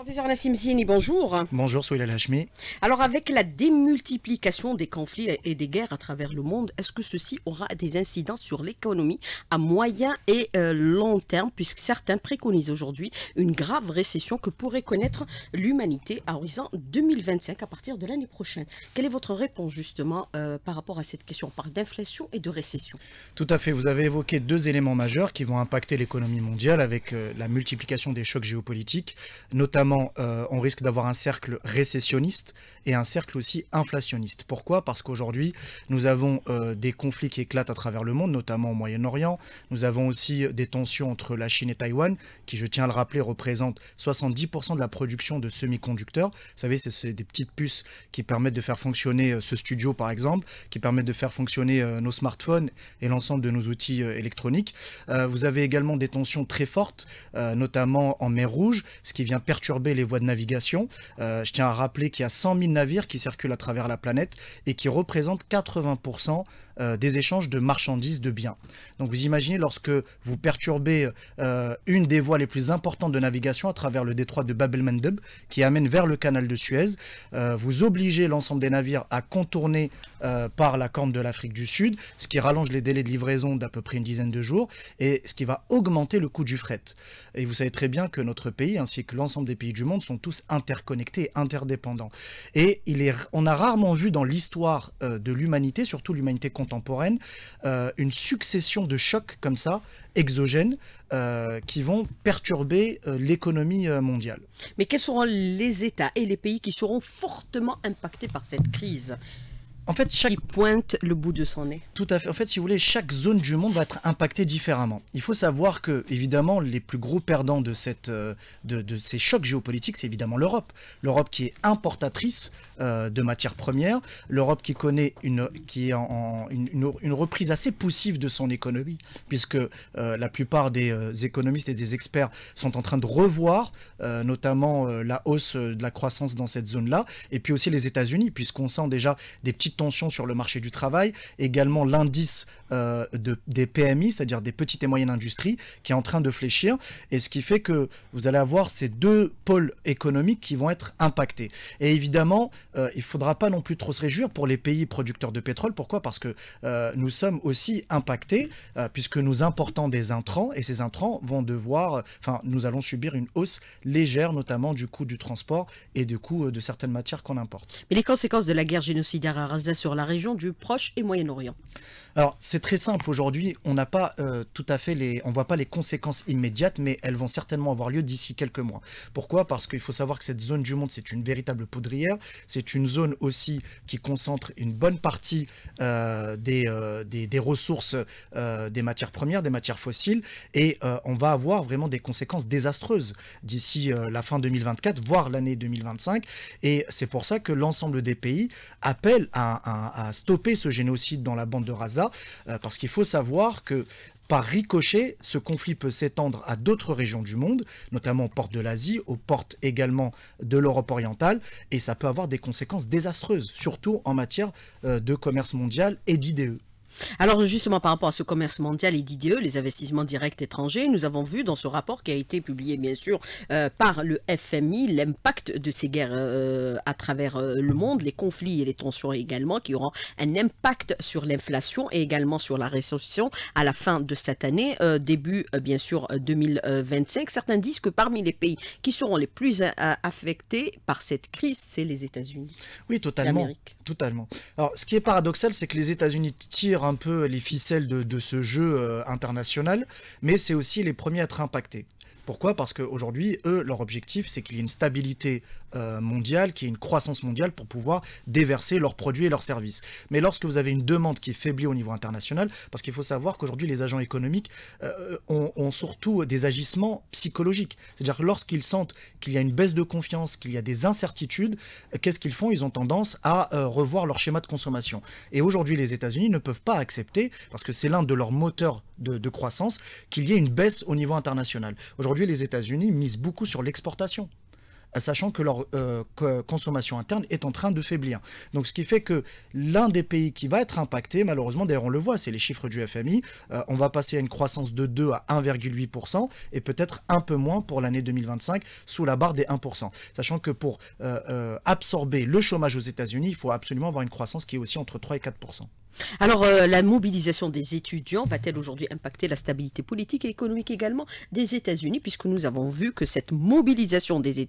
Professeur Nassim Zini, bonjour. Bonjour Souila Lachmi. Alors avec la démultiplication des conflits et des guerres à travers le monde, est-ce que ceci aura des incidences sur l'économie à moyen et euh, long terme puisque certains préconisent aujourd'hui une grave récession que pourrait connaître l'humanité à horizon 2025 à partir de l'année prochaine Quelle est votre réponse justement euh, par rapport à cette question On parle d'inflation et de récession. Tout à fait, vous avez évoqué deux éléments majeurs qui vont impacter l'économie mondiale avec euh, la multiplication des chocs géopolitiques, notamment euh, on risque d'avoir un cercle récessionniste et un cercle aussi inflationniste. Pourquoi Parce qu'aujourd'hui, nous avons euh, des conflits qui éclatent à travers le monde, notamment au Moyen-Orient. Nous avons aussi euh, des tensions entre la Chine et Taïwan, qui, je tiens à le rappeler, représentent 70% de la production de semi-conducteurs. Vous savez, c'est des petites puces qui permettent de faire fonctionner ce studio, par exemple, qui permettent de faire fonctionner nos smartphones et l'ensemble de nos outils électroniques. vous avez également des tensions très fortes, notamment en mer Rouge, ce qui vient perturber les voies de navigation. Euh, je tiens à rappeler qu'il y a 100 000 navires qui circulent à travers la planète et qui représentent 80% euh, des échanges de marchandises, de biens. Donc vous imaginez lorsque vous perturbez euh, une des voies les plus importantes de navigation à travers le détroit de Bab el qui amène vers le canal de Suez, vous obligez l'ensemble des navires à contourner par la corne de l'Afrique du Sud, ce qui rallonge les délais de livraison d'à peu près une dizaine de jours et ce qui va augmenter le coût du fret. Et vous savez très bien que notre pays ainsi que l'ensemble des pays du monde sont tous interconnectés, interdépendants. Et il est, on a rarement vu dans l'histoire euh, de l'humanité, surtout l'humanité contemporaine, euh, une succession de chocs comme ça, exogènes, euh, qui vont perturber l'économie mondiale. Mais quels seront les États et les pays qui seront fortement impactés par cette crise en fait, chaque... pointe le bout de son nez. Tout à fait. En fait, si vous voulez, chaque zone du monde va être impactée différemment. Il faut savoir que, évidemment, les plus gros perdants de, cette, euh, de, de ces chocs géopolitiques, c'est évidemment l'Europe. L'Europe qui est importatrice euh, de matières premières, l'Europe qui connaît une, qui est en, une, reprise assez poussive de son économie, puisque euh, la plupart des euh, économistes et des experts sont en train de revoir notamment la hausse de la croissance dans cette zone-là, et puis aussi les États-Unis, puisqu'on sent déjà des petites tensions sur le marché du travail, également l'indice de, des PMI, c'est-à-dire des petites et moyennes industries, qui est en train de fléchir, et ce qui fait que vous allez avoir ces deux pôles économiques qui vont être impactés. Et évidemment, euh, il ne faudra pas non plus trop se réjouir pour les pays producteurs de pétrole. Pourquoi Parce que euh, nous sommes aussi impactés, euh, puisque nous importons des intrants, et ces intrants vont devoir, enfin, nous allons subir une hausse légère, notamment du coût du transport et du coût de certaines matières qu'on importe. Mais les conséquences de la guerre génocidaire à Raza sur la région du Proche et Moyen-Orient alors, c'est très simple. Aujourd'hui, on n'a pas euh, tout à fait les, on voit pas les conséquences immédiates, mais elles vont certainement avoir lieu d'ici quelques mois. Pourquoi Parce qu'il faut savoir que cette zone du monde, c'est une véritable poudrière. C'est une zone aussi qui concentre une bonne partie euh, euh, des, des, ressources, des matières premières, des matières fossiles, et on va avoir vraiment des conséquences désastreuses d'ici la fin 2024, voire l'année 2025. Et c'est pour ça que l'ensemble des pays appellent à, à, stopper ce génocide dans la bande de Gaza euh, parce qu'il faut savoir que par ricochet, ce conflit peut s'étendre à d'autres régions du monde, notamment aux portes de l'Asie, aux portes également de l'Europe orientale, et ça peut avoir des conséquences désastreuses, surtout en matière euh, de commerce mondial et d'IDE. Alors justement, par rapport à ce commerce mondial et d'IDE, les investissements directs étrangers, nous avons vu dans ce rapport qui a été publié bien sûr euh, par le FMI l'impact de ces guerres euh, à travers euh, le monde, les conflits et les tensions également qui auront un impact sur l'inflation et également sur la récession à la fin de cette année, début bien sûr 2025. Certains disent que parmi les pays qui seront les plus affectés par cette crise, c'est les États-Unis. Oui, totalement. Totalement. Alors, ce qui est paradoxal, c'est que les États-Unis tirent un peu les ficelles de, ce jeu euh, international, mais c'est aussi les premiers à être impactés. Pourquoi Parce qu'aujourd'hui, eux, leur objectif, c'est qu'il y ait une stabilité euh, mondiale, qui est une croissance mondiale pour pouvoir déverser leurs produits et leurs services. Mais lorsque vous avez une demande qui est faiblie au niveau international, parce qu'il faut savoir qu'aujourd'hui les agents économiques euh, ont, surtout des agissements psychologiques. C'est-à-dire que lorsqu'ils sentent qu'il y a une baisse de confiance, qu'il y a des incertitudes, qu'est-ce qu'ils font Ils ont tendance à euh, revoir leur schéma de consommation. Et aujourd'hui les États-Unis ne peuvent pas accepter, parce que c'est l'un de leurs moteurs de, de croissance, qu'il y ait une baisse au niveau international. Aujourd'hui les États-Unis misent beaucoup sur l'exportation sachant que leur euh, consommation interne est en train de faiblir. Donc ce qui fait que l'un des pays qui va être impacté, malheureusement, d'ailleurs on le voit, c'est les chiffres du FMI, euh, on va passer à une croissance de 2 à 1,8% et peut-être un peu moins pour l'année 2025 sous la barre des 1%. Sachant que pour euh, absorber le chômage aux États-Unis, il faut absolument avoir une croissance qui est aussi entre 3 et 4%. Alors, euh, la mobilisation des étudiants va-t-elle aujourd'hui impacter la stabilité politique et économique également des États-Unis, puisque nous avons vu que cette mobilisation des,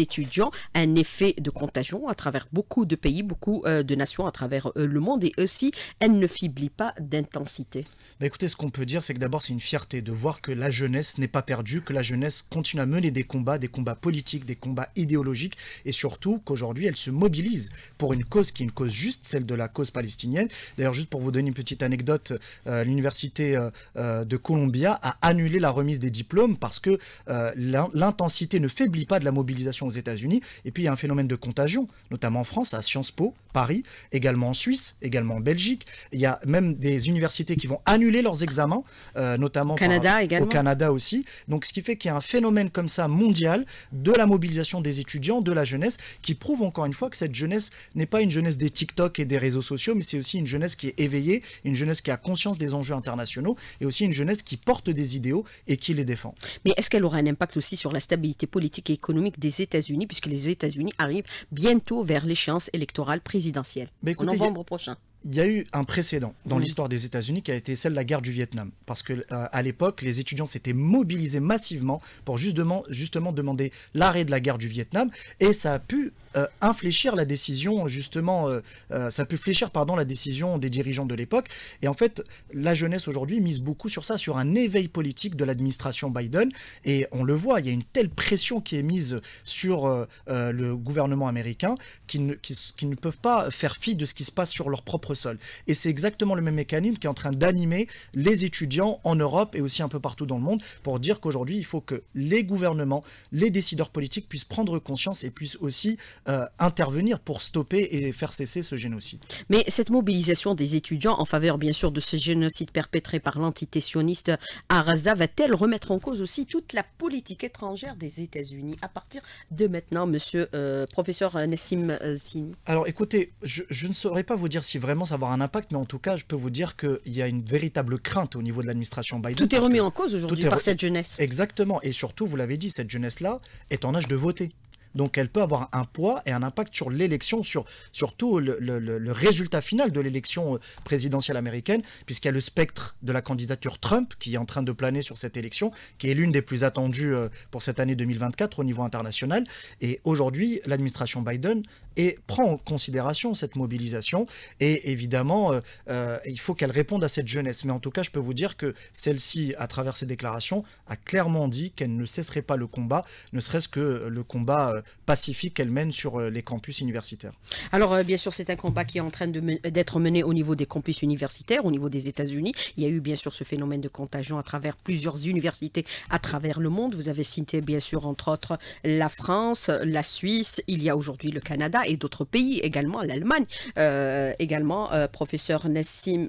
étudiants a un effet de contagion à travers beaucoup de pays, beaucoup euh, de nations à travers euh, le monde, et aussi, elle ne faiblit pas d'intensité. Bah, écoutez, ce qu'on peut dire, c'est que d'abord, c'est une fierté de voir que la jeunesse n'est pas perdue, que la jeunesse continue à mener des combats, des combats politiques, des combats idéologiques, et surtout qu'aujourd'hui, elle se mobilise pour une cause qui est une cause juste, celle de la cause palestinienne D'ailleurs, juste pour vous donner une petite anecdote, euh, l'université euh, euh, de Columbia a annulé la remise des diplômes parce que l'intensité ne faiblit pas de la mobilisation aux États-Unis. Et puis, il y a un phénomène de contagion, notamment en France, à Sciences Po, Paris, également en Suisse, également en Belgique. Il y a même des universités qui vont annuler leurs examens, notamment Canada au Canada aussi. Donc, ce qui fait qu'il y a un phénomène comme ça mondial de la mobilisation des étudiants, de la jeunesse, qui prouve encore une fois que cette jeunesse n'est pas une jeunesse des TikTok et des réseaux sociaux, mais c'est aussi une une jeunesse qui est éveillée, une jeunesse qui a conscience des enjeux internationaux et aussi une jeunesse qui porte des idéaux et qui les défend. Mais est-ce qu'elle aura un impact aussi sur la stabilité politique et économique des États-Unis, puisque les États-Unis arrivent bientôt vers l'échéance électorale présidentielle en novembre prochain il y a eu un précédent dans l'histoire des États-Unis qui a été celle de la guerre du Vietnam. Parce que euh, à l'époque, les étudiants s'étaient mobilisés massivement pour justement, justement demander l'arrêt de la guerre du Vietnam. Et ça a pu euh, infléchir la décision, justement, euh, euh, ça peut fléchir, pardon, la décision des dirigeants de l'époque. Et en fait, la jeunesse aujourd'hui mise beaucoup sur ça, sur un éveil politique de l'administration Biden. Et on le voit, il y a une telle pression qui est mise sur le gouvernement américain qu'ils ne, ne peuvent pas faire fi de ce qui se passe sur leur propre sol. Et c'est exactement le même mécanisme qui est en train d'animer les étudiants en Europe et aussi un peu partout dans le monde pour dire qu'aujourd'hui, il faut que les gouvernements, les décideurs politiques puissent prendre conscience et puissent aussi euh, intervenir pour stopper et faire cesser ce génocide. Mais cette mobilisation des étudiants en faveur, bien sûr, de ce génocide perpétré par l'entité sioniste Arasda va-t-elle remettre en cause aussi toute la politique étrangère des États-Unis à partir de maintenant, monsieur euh, professeur Nassim Sini euh, Alors écoutez, je, ne saurais pas vous dire si vraiment ça va avoir un impact, mais en tout cas, je peux vous dire qu'il y a une véritable crainte au niveau de l'administration Biden. Tout est remis en cause aujourd'hui par cette jeunesse. Exactement, et surtout, vous l'avez dit, cette jeunesse-là est en âge de voter. Donc elle peut avoir un poids et un impact sur l'élection, sur surtout le, le, résultat final de l'élection euh, présidentielle américaine, puisqu'il y a le spectre de la candidature Trump qui est en train de planer sur cette élection, qui est l'une des plus attendues euh, pour cette année 2024 au niveau international. Et aujourd'hui, l'administration Biden et prend en considération cette mobilisation. Et évidemment, euh, euh, il faut qu'elle réponde à cette jeunesse. Mais en tout cas, je peux vous dire que celle-ci, à travers ses déclarations, a clairement dit qu'elle ne cesserait pas le combat, ne serait-ce que le combat euh, pacifique qu'elle mène sur les campus universitaires. Alors, bien sûr, c'est un combat qui est en train d'être mené au niveau des campus universitaires, au niveau des États-Unis. Il y a eu, bien sûr, ce phénomène de contagion à travers plusieurs universités à travers le monde. Vous avez cité, bien sûr, entre autres, la France, la Suisse, il y a aujourd'hui le Canada et d'autres pays, également l'Allemagne, euh, également euh, professeur Nazim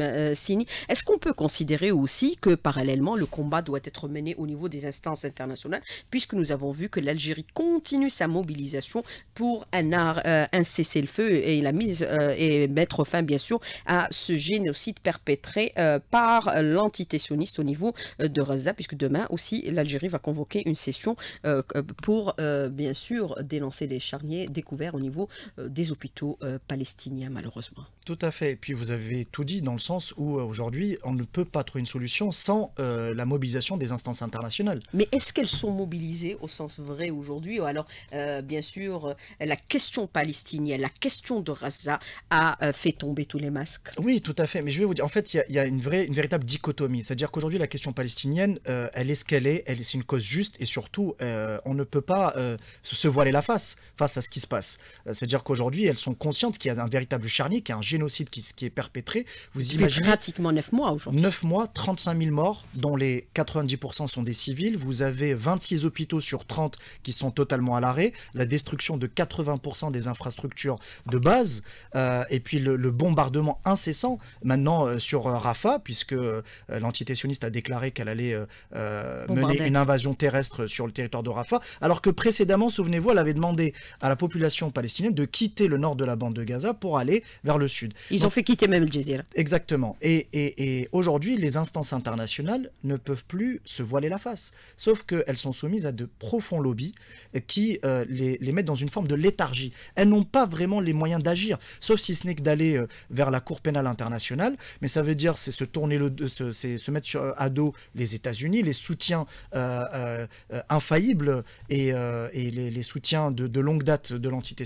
euh, Sini. Est-ce qu'on peut considérer aussi que parallèlement le combat doit être mené au niveau des instances internationales, puisque nous avons vu que l'Algérie continue sa mobilisation pour un, art, un cessez-le-feu et la mise et mettre fin bien sûr à ce génocide perpétré par l'entité sioniste au niveau de Raza, puisque demain aussi l'Algérie va convoquer une session pour bien sûr dénoncer les charniers découverts au niveau euh, des hôpitaux euh, palestiniens, malheureusement. Tout à fait. Et puis vous avez tout dit dans le sens où euh, aujourd'hui, on ne peut pas trouver une solution sans la mobilisation des instances internationales. Mais est-ce qu'elles sont mobilisées au sens vrai aujourd'hui Alors, bien sûr, la question palestinienne, la question de Raza a fait tomber tous les masques. Oui, tout à fait. Mais je vais vous dire, en fait, il y, a une, vraie, une véritable dichotomie. C'est-à-dire qu'aujourd'hui, la question palestinienne, elle est ce qu'elle est, elle c'est une cause juste et surtout, on ne peut pas se voiler la face face à ce qui se passe. Euh, c'est-à-dire qu'aujourd'hui, elles sont conscientes qu'il y a un véritable charnier, qu'il y a un génocide qui, qui est perpétré. Vous imaginez pratiquement 9 mois aujourd'hui. 9 mois, 35 000 morts, dont les 90% sont des civils. Vous avez 26 hôpitaux sur 30 qui sont totalement à l'arrêt. La destruction de 80% des infrastructures de base. Euh, et puis le, bombardement incessant maintenant euh, sur Rafa, Rafah, puisque l'entité sioniste a déclaré qu'elle allait mener une invasion terrestre sur le territoire de Rafah. Alors que précédemment, souvenez-vous, elle avait demandé à la population palestiniennes de quitter le nord de la bande de Gaza pour aller vers le sud. Ils ont fait quitter même le Jazeera. Exactement. Et, et, et aujourd'hui, les instances internationales ne peuvent plus se voiler la face. Sauf qu'elles sont soumises à de profonds lobbies qui euh, les, les, mettent dans une forme de léthargie. Elles n'ont pas vraiment les moyens d'agir, sauf si ce n'est que d'aller euh, vers la Cour pénale internationale. Mais ça veut dire, c'est se tourner le, se, se mettre à dos les États-Unis, les soutiens euh, infaillibles et, et les, les, soutiens de, de longue date de l'entité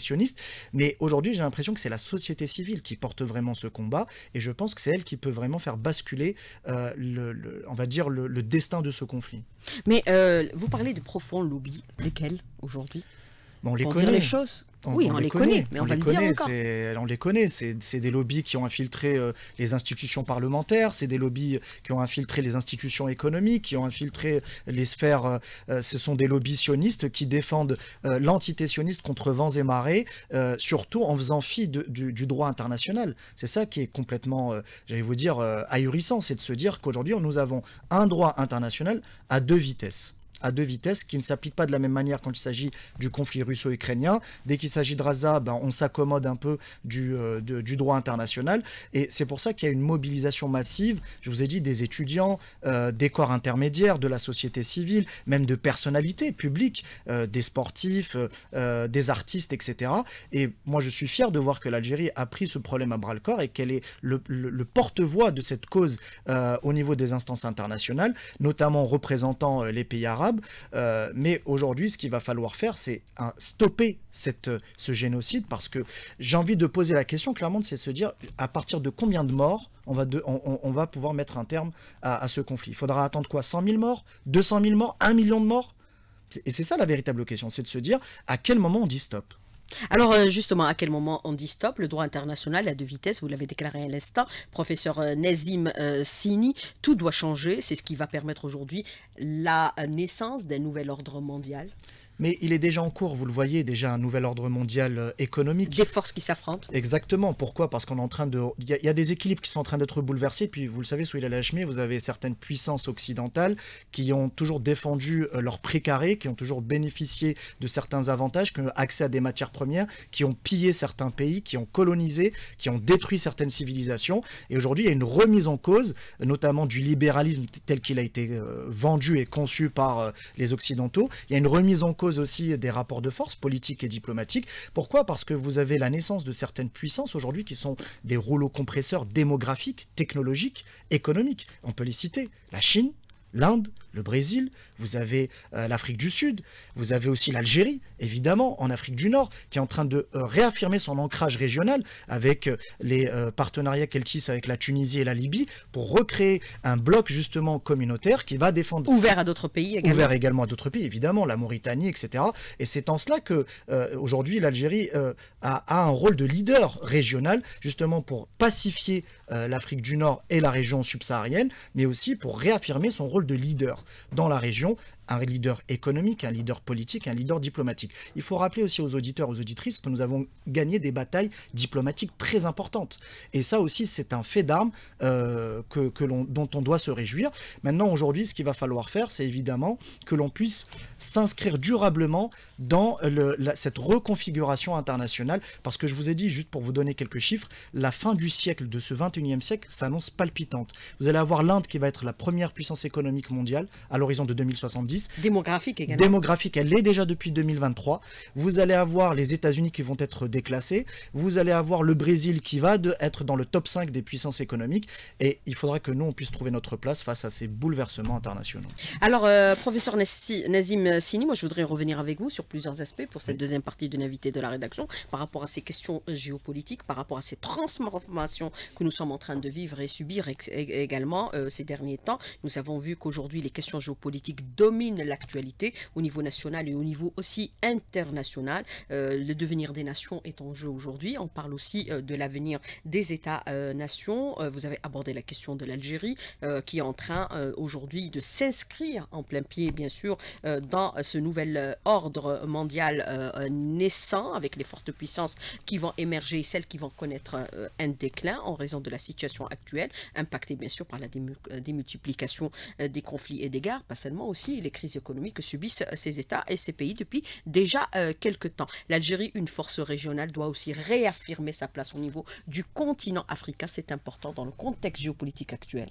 mais aujourd'hui j'ai l'impression que c'est la société civile qui porte vraiment ce combat, et je pense que c'est elle qui peut vraiment faire basculer, euh, le, on va dire, le, destin de ce conflit. Mais euh, vous parlez de profonds lobbies, lesquels aujourd'hui Bon, on les connaît. les choses oui, on, les, connaît, mais on, va le dire encore. On les connaît, c'est des lobbies qui ont infiltré euh, les institutions parlementaires, c'est des lobbies qui ont infiltré les institutions économiques, qui ont infiltré les sphères. Euh, euh, ce sont des lobbies sionistes qui défendent l'entité sioniste contre vents et marées, surtout en faisant fi du, du, droit international. C'est ça qui est complètement, j'allais vous dire, ahurissant, c'est de se dire qu'aujourd'hui, nous avons un droit international à deux vitesses à deux vitesses qui ne s'appliquent pas de la même manière quand il s'agit du conflit russo-ukrainien. Dès qu'il s'agit de Raza, ben, on s'accommode un peu du, euh, du, droit international. Et c'est pour ça qu'il y a une mobilisation massive, je vous ai dit, des étudiants, euh, des corps intermédiaires, de la société civile, même de personnalités publiques, euh, des sportifs, des artistes, etc. Et moi, je suis fier de voir que l'Algérie a pris ce problème à bras-le-corps et qu'elle est le, le porte-voix de cette cause au niveau des instances internationales, notamment représentant les pays arabes euh, mais aujourd'hui, ce qu'il va falloir faire, c'est stopper ce génocide parce que j'ai envie de poser la question clairement, c'est de se dire à partir de combien de morts on va, on, va pouvoir mettre un terme à, à ce conflit. Il faudra attendre quoi 100 000 morts 200 000 morts 1 million de morts Et c'est ça la véritable question, c'est de se dire à quel moment on dit stop. Alors euh, justement, à quel moment on dit stop Le droit international à deux vitesses, vous l'avez déclaré à l'instant, professeur euh, Nazim euh, Sini, tout doit changer, c'est ce qui va permettre aujourd'hui la naissance d'un nouvel ordre mondial mais il est déjà en cours, vous le voyez, déjà un nouvel ordre mondial euh, économique. Des forces qui s'affrontent. Exactement. Pourquoi Parce qu'on est en train de. Il y, a des équilibres qui sont en train d'être bouleversés. Puis vous le savez, sous la vous avez certaines puissances occidentales qui ont toujours défendu euh, leur précaré, qui ont toujours bénéficié de certains avantages, comme accès à des matières premières, qui ont pillé certains pays, qui ont colonisé, qui ont détruit certaines civilisations. Et aujourd'hui, il y a une remise en cause, notamment du libéralisme tel qu'il a été euh, vendu et conçu par les Occidentaux. Il y a une remise en cause aussi des rapports de force politiques et diplomatiques. Pourquoi Parce que vous avez la naissance de certaines puissances aujourd'hui qui sont des rouleaux compresseurs démographiques, technologiques, économiques. On peut les citer. La Chine, l'Inde, le Brésil, vous avez euh, l'Afrique du Sud, vous avez aussi l'Algérie, évidemment, en Afrique du Nord, qui est en train de euh, réaffirmer son ancrage régional avec euh, les partenariats qu'elle tisse avec la Tunisie et la Libye pour recréer un bloc justement communautaire qui va défendre. Ouvert à d'autres pays également. Ouvert également à d'autres pays, évidemment, la Mauritanie, etc. Et c'est en cela que aujourd'hui l'Algérie a, un rôle de leader régional, justement pour pacifier l'Afrique du Nord et la région subsaharienne, mais aussi pour réaffirmer son rôle de leader dans la région un leader économique, un leader politique, un leader diplomatique. Il faut rappeler aussi aux auditeurs, aux auditrices que nous avons gagné des batailles diplomatiques très importantes. Et ça aussi, c'est un fait d'armes euh, que, dont on doit se réjouir. Maintenant, aujourd'hui, ce qu'il va falloir faire, c'est évidemment que l'on puisse s'inscrire durablement dans cette reconfiguration internationale. Parce que je vous ai dit, juste pour vous donner quelques chiffres, la fin du siècle, de ce 21e siècle, s'annonce palpitante. Vous allez avoir l'Inde qui va être la première puissance économique mondiale à l'horizon de 2070 Démographique également. Démographique, elle est déjà depuis 2023. Vous allez avoir les États-Unis qui vont être déclassés. Vous allez avoir le Brésil qui va être dans le top 5 des puissances économiques. Et il faudra que nous, on puisse trouver notre place face à ces bouleversements internationaux. Alors, euh, professeur Nazim Sini, moi, je voudrais revenir avec vous sur plusieurs aspects pour cette deuxième partie de l'invité de la rédaction par rapport à ces questions géopolitiques, par rapport à ces transformations que nous sommes en train de vivre et subir également euh, ces derniers temps. Nous avons vu qu'aujourd'hui, les questions géopolitiques dominent l'actualité au niveau national et au niveau aussi international. Euh, le devenir des nations est en jeu aujourd'hui. On parle aussi euh, de l'avenir des États-nations. Euh, vous avez abordé la question de l'Algérie qui est en train aujourd'hui de s'inscrire en plein pied, bien sûr, dans ce nouvel ordre mondial naissant avec les fortes puissances qui vont émerger et celles qui vont connaître un déclin en raison de la situation actuelle, impactée bien sûr par la démultiplication des conflits et des guerres, pas seulement aussi les crise économique que subissent ces États et ces pays depuis déjà euh, quelques temps. L'Algérie, une force régionale, doit aussi réaffirmer sa place au niveau du continent africain. C'est important dans le contexte géopolitique actuel.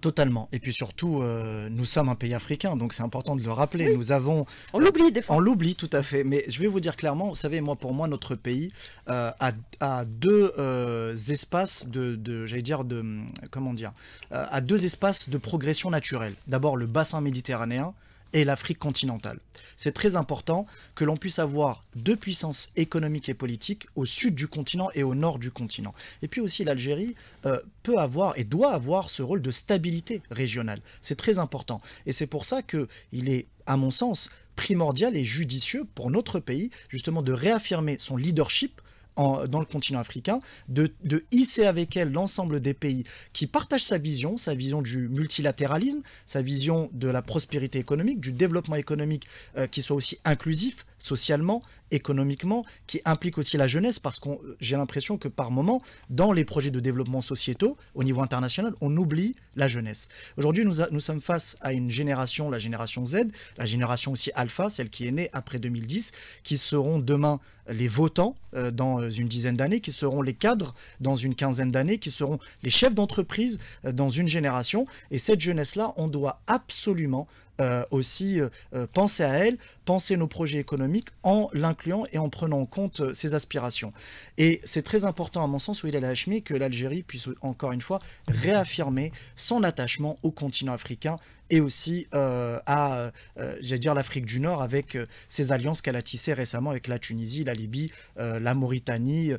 Totalement. Et puis surtout, euh, nous sommes un pays africain, donc c'est important de le rappeler. Nous avons. On l'oublie des fois. On l'oublie tout à fait. Mais je vais vous dire clairement, vous savez, moi, pour moi, notre pays euh, a, deux espaces de j'allais dire, de, comment dire, a deux espaces de progression naturelle. D'abord le bassin méditerranéen, et l'Afrique continentale. C'est très important que l'on puisse avoir deux puissances économiques et politiques au sud du continent et au nord du continent. Et puis aussi l'Algérie euh, peut avoir et doit avoir ce rôle de stabilité régionale. C'est très important. Et c'est pour ça qu'il est, à mon sens, primordial et judicieux pour notre pays justement de réaffirmer son leadership dans le continent africain, de, hisser avec elle l'ensemble des pays qui partagent sa vision, sa vision du multilatéralisme, sa vision de la prospérité économique, du développement économique euh, qui soit aussi inclusif, socialement, économiquement, qui implique aussi la jeunesse, parce que euh, j'ai l'impression que par moment, dans les projets de développement sociétaux, au niveau international, on oublie la jeunesse. Aujourd'hui, nous, sommes face à une génération, la génération Z, la génération aussi alpha, celle qui est née après 2010, qui seront demain les votants euh, dans euh, une dizaine d'années, qui seront les cadres dans une quinzaine d'années, qui seront les chefs d'entreprise dans une génération. Et cette jeunesse-là, on doit absolument euh, aussi euh, euh, penser à elle, penser nos projets économiques en l'incluant et en prenant en compte ses aspirations. Et c'est très important à mon sens, la Hachmi, que l'Algérie puisse encore une fois réaffirmer son attachement au continent africain et aussi à, dire, l'Afrique du Nord avec ses alliances qu'elle a tissées récemment avec la Tunisie, la Libye, la Mauritanie,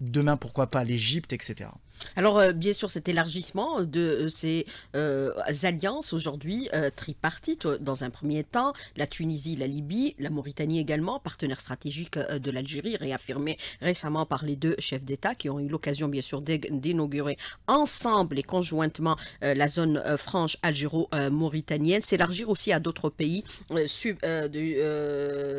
demain pourquoi pas l'Égypte, etc. Alors, euh, bien sûr, cet élargissement de euh, ces euh, alliances aujourd'hui tripartites, dans un premier temps, la Tunisie, la Libye, la Mauritanie également, partenaire stratégique de l'Algérie, réaffirmé récemment par les deux chefs d'État qui ont eu l'occasion, bien sûr, d'inaugurer ensemble et conjointement la zone franche algéro-mauritanienne, s'élargir aussi à d'autres pays du,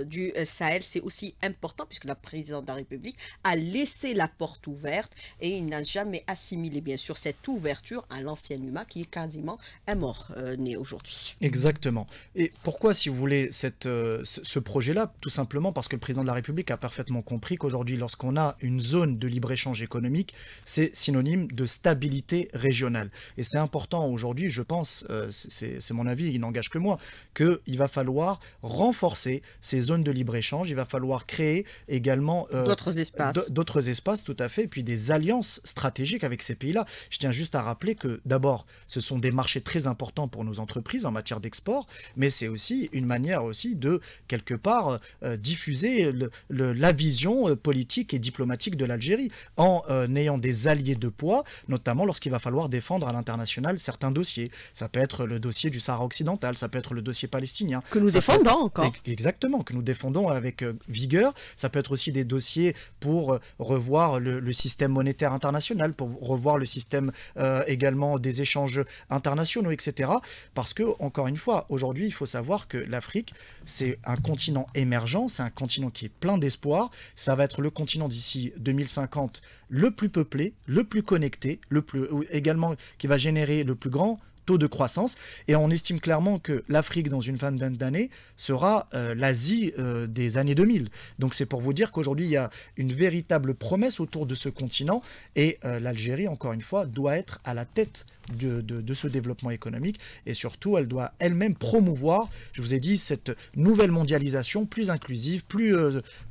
du, Sahel. C'est aussi important puisque la présidente de la République a laissé la porte ouverte et il n'a jamais assimiler bien sûr cette ouverture à l'ancien humain qui est quasiment un mort euh, né aujourd'hui. Exactement. Et pourquoi, si vous voulez, cette, euh, ce projet-là Tout simplement parce que le président de la République a parfaitement compris qu'aujourd'hui, lorsqu'on a une zone de libre-échange économique, c'est synonyme de stabilité régionale. Et c'est important aujourd'hui, je pense, euh, c'est mon avis, il n'engage que moi, qu'il va falloir renforcer ces zones de libre-échange, il va falloir créer également d'autres espaces. D'autres espaces, tout à fait, puis des alliances stratégiques avec ces pays-là. Je tiens juste à rappeler que d'abord, ce sont des marchés très importants pour nos entreprises en matière d'export, mais c'est aussi une manière aussi de, quelque part, euh, euh, diffuser la vision euh, politique et diplomatique de l'Algérie en ayant des alliés de poids, notamment lorsqu'il va falloir défendre à l'international certains dossiers. Ça peut être le dossier du Sahara occidental, ça peut être le dossier palestinien. Que nous défendons encore. Exactement, que nous défendons avec vigueur. Ça peut être aussi des dossiers pour revoir le, le système monétaire international, pour revoir le système euh, également des échanges internationaux, etc. Parce que, encore une fois, aujourd'hui, il faut savoir que l'Afrique, c'est un continent émergent, c'est un continent qui est plein d'espoir. Ça va être le continent d'ici 2050 le plus peuplé, le plus connecté, le plus, également qui va générer le plus grand de croissance. Et on estime clairement que l'Afrique, dans une vingtaine d'années, sera euh, l'Asie euh, des années 2000. Donc c'est pour vous dire qu'aujourd'hui, il y a une véritable promesse autour de ce continent. Et euh, l'Algérie, encore une fois, doit être à la tête de, ce développement économique. Et surtout, elle doit elle-même promouvoir, je vous ai dit, cette nouvelle mondialisation plus inclusive, plus,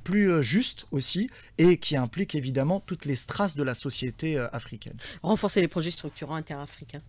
plus juste aussi, et qui implique évidemment toutes les strates de la société africaine. Renforcer les projets structurants interafricains.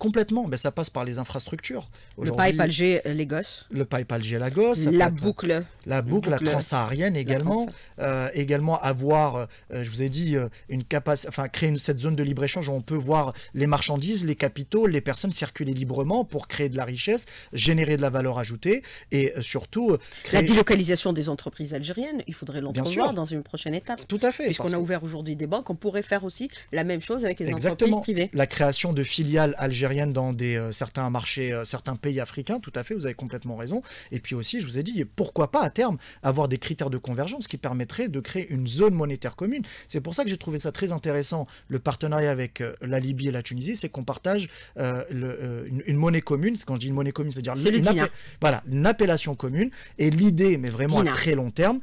Complètement, mais ça passe par les infrastructures. Le pipe alger euh, gosses Le pipe alger gosse La boucle. la boucle, la transsaharienne également. Euh, également avoir, euh, je vous ai dit, une capacité, enfin créer une, cette zone de libre-échange où on peut voir les marchandises, les capitaux, les personnes circuler librement pour créer de la richesse, générer de la valeur ajoutée et surtout... Créer... La délocalisation des entreprises algériennes, il faudrait l'entrevoir dans une prochaine étape. Tout à fait. Puisqu'on a ouvert aujourd'hui des banques, on pourrait faire aussi la même chose avec les entreprises privées. La création de filiales algériennes dans des, euh, certains marchés, euh, certains pays africains, tout à fait, vous avez complètement raison. Et puis aussi, je vous ai dit, pourquoi pas à terme avoir des critères de convergence qui permettraient de créer une zone monétaire commune. C'est pour ça que j'ai trouvé ça très intéressant, le partenariat avec euh, la Libye et la Tunisie, c'est qu'on partage une, monnaie commune. Quand je dis une monnaie commune, c'est-à-dire une, voilà, une appellation commune. Et l'idée, mais vraiment à très long terme,